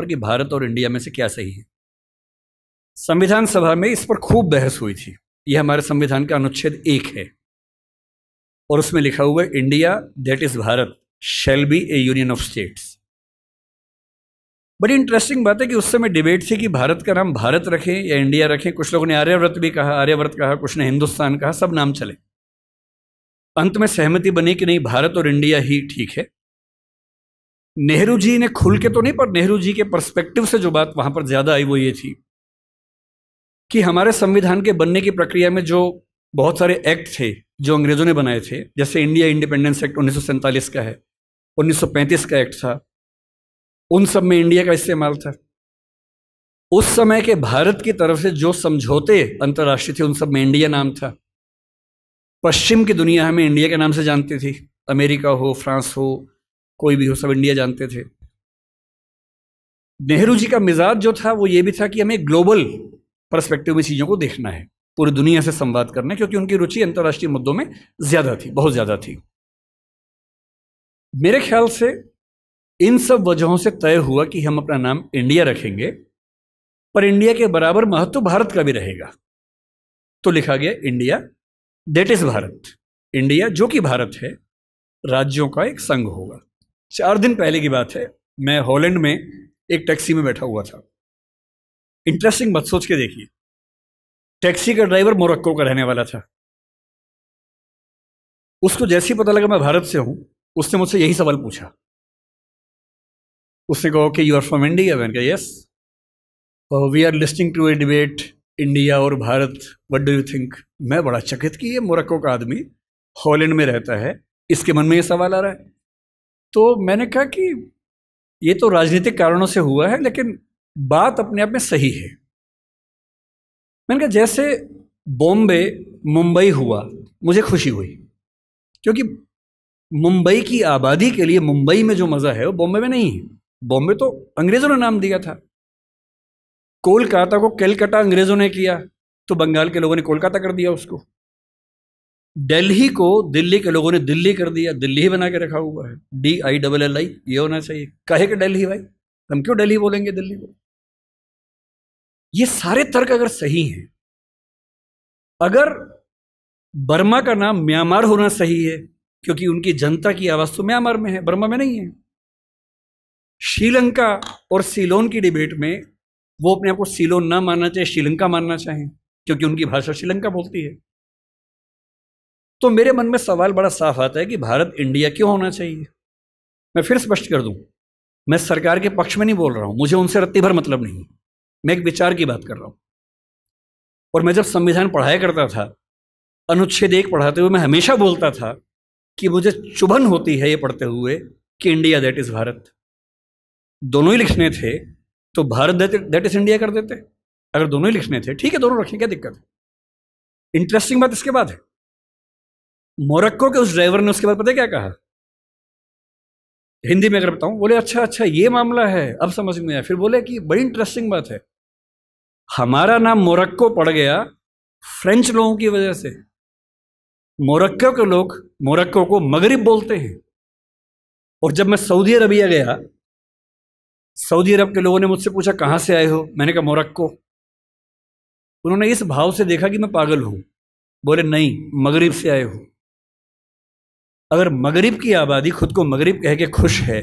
पर कि भारत और इंडिया में से क्या सही है संविधान सभा में इस पर खूब बहस हुई थी यह हमारे संविधान का अनुच्छेद एक है और उसमें लिखा हुआ है India that is Bharat shall be a union of states बड़ी इंटरेस्टिंग बात है कि उस समय डिबेट थी कि भारत का नाम भारत रखें या इंडिया रखें कुछ लोगों ने आर्यव्रत भी कहा आर्यव्रत कहा कुछ ने हिंदुस्तान कहा सब नाम चले अंत में सहमति बनी कि नहीं भारत और इंडिया ही ठीक है नेहरू जी ने खुल के तो नहीं पर नेहरू जी के परस्पेक्टिव से जो बात वहां पर ज्यादा आई वो ये थी कि हमारे संविधान के बनने की प्रक्रिया में जो बहुत सारे एक्ट थे जो अंग्रेजों ने बनाए थे जैसे इंडिया इंडिपेंडेंस एक्ट उन्नीस का है उन्नीस का एक्ट था उन सब में इंडिया का इस्तेमाल था उस समय के भारत की तरफ से जो समझौते अंतर्राष्ट्रीय थे उन सब में इंडिया नाम था पश्चिम की दुनिया हमें इंडिया के नाम से जानती थी अमेरिका हो फ्रांस हो कोई भी हो सब इंडिया जानते थे नेहरू जी का मिजाज जो था वो ये भी था कि हमें ग्लोबल परस्पेक्टिव में चीज़ों को देखना है पूरी दुनिया से संवाद करना है क्योंकि उनकी रुचि अंतर्राष्ट्रीय मुद्दों में ज़्यादा थी बहुत ज़्यादा थी मेरे ख्याल से इन सब वजहों से तय हुआ कि हम अपना नाम इंडिया रखेंगे पर इंडिया के बराबर महत्व भारत का भी रहेगा तो लिखा गया India that is Bharat India जो कि भारत है राज्यों का एक संघ होगा चार दिन पहले की बात है मैं हॉलैंड में एक टैक्सी में बैठा हुआ था इंटरेस्टिंग मत सोच के देखिए टैक्सी का ड्राइवर मोरक्को का रहने वाला था उसको जैसे ही पता लगा मैं भारत से हूं उसने मुझसे यही सवाल पूछा उसने कहा कि यू आर फ्रॉम इंडिया मैंने कहा yes we are listening to a debate India और Bharat what do you think मैं बड़ा चकित कि ये मोरक्को का आदमी हॉलैंड में रहता है इसके मन में ये सवाल आ रहा है तो मैंने कहा कि ये तो राजनीतिक कारणों से हुआ है लेकिन बात अपने आप में सही है मैंने कहा जैसे बॉम्बे मुंबई हुआ मुझे खुशी हुई क्योंकि मुंबई की आबादी के लिए मुंबई में जो मज़ा है वो बॉम्बे में नहीं है बॉम्बे तो अंग्रेज़ों ने नाम दिया था कोलकाता को कलकत्ता अंग्रेज़ों ने किया तो बंगाल के लोगों ने कोलकाता कर दिया उसको दिल्ली को दिल्ली के लोगों ने दिल्ली कर दिया दिल्ली ही बना के रखा हुआ है D I double L I ये होना चाहिए कहे कि दिल्ली भाई हम क्यों दिल्ली बोलेंगे दिल्ली को ये सारे तर्क अगर सही हैं अगर बर्मा का नाम म्यांमार होना सही है क्योंकि उनकी जनता की आवाज़ तो म्यांमार में है बर्मा में नहीं है श्रीलंका और सीलोन की डिबेट में वो अपने आप को सीलोन ना मानना चाहिए श्रीलंका मानना चाहें क्योंकि उनकी भाषा श्रीलंका बोलती है तो मेरे मन में सवाल बड़ा साफ आता है कि भारत इंडिया क्यों होना चाहिए मैं फिर स्पष्ट कर दूं मैं सरकार के पक्ष में नहीं बोल रहा हूं मुझे उनसे रत्ती भर मतलब नहीं मैं एक विचार की बात कर रहा हूं और मैं जब संविधान पढ़ाया करता था अनुच्छेद एक पढ़ाते हुए मैं हमेशा बोलता था कि मुझे चुभन होती है ये पढ़ते हुए कि इंडिया दैट इज़ भारत दोनों ही लिखने थे तो भारत दैट इज़ इंडिया कर देते अगर दोनों ही लिखने थे ठीक है दोनों रखें क्या दिक्कत है इंटरेस्टिंग बात इसके बाद है मोरक्को के उस ड्राइवर ने उसके बाद पता क्या कहा हिंदी में अगर बताऊं बोले अच्छा अच्छा ये मामला है अब समझ में आया फिर बोले कि बड़ी इंटरेस्टिंग बात है हमारा नाम मोरक्को पड़ गया फ्रेंच लोगों की वजह से मोरक्को के लोग मोरक्को को मगरिब बोलते हैं और जब मैं सऊदी अरबिया गया सऊदी अरब के लोगों ने मुझसे पूछा कहाँ से आए हो मैंने कहा मोरक्को उन्होंने इस भाव से देखा कि मैं पागल हूँ बोले नहीं मगरिब से आए हो अगर मगरिब की आबादी खुद को मगरिब कह के खुश है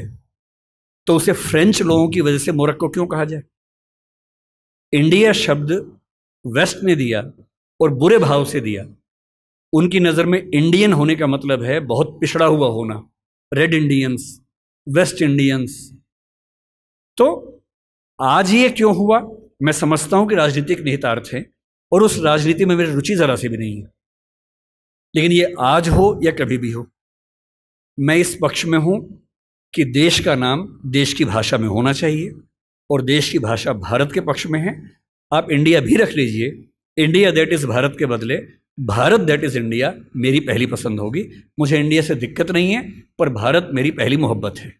तो उसे फ्रेंच लोगों की वजह से मोरक्को क्यों कहा जाए इंडिया शब्द वेस्ट ने दिया और बुरे भाव से दिया उनकी नज़र में इंडियन होने का मतलब है बहुत पिछड़ा हुआ होना रेड इंडियंस वेस्ट इंडियंस तो आज ये क्यों हुआ मैं समझता हूं कि राजनीतिक निहितार्थ है और उस राजनीति में मेरी रुचि ज़रा सी भी नहीं है लेकिन ये आज हो या कभी भी हो मैं इस पक्ष में हूँ कि देश का नाम देश की भाषा में होना चाहिए और देश की भाषा भारत के पक्ष में है आप इंडिया भी रख लीजिए इंडिया दैट इज़ भारत के बदले भारत दैट इज़ इंडिया मेरी पहली पसंद होगी मुझे इंडिया से दिक्कत नहीं है पर भारत मेरी पहली मोहब्बत है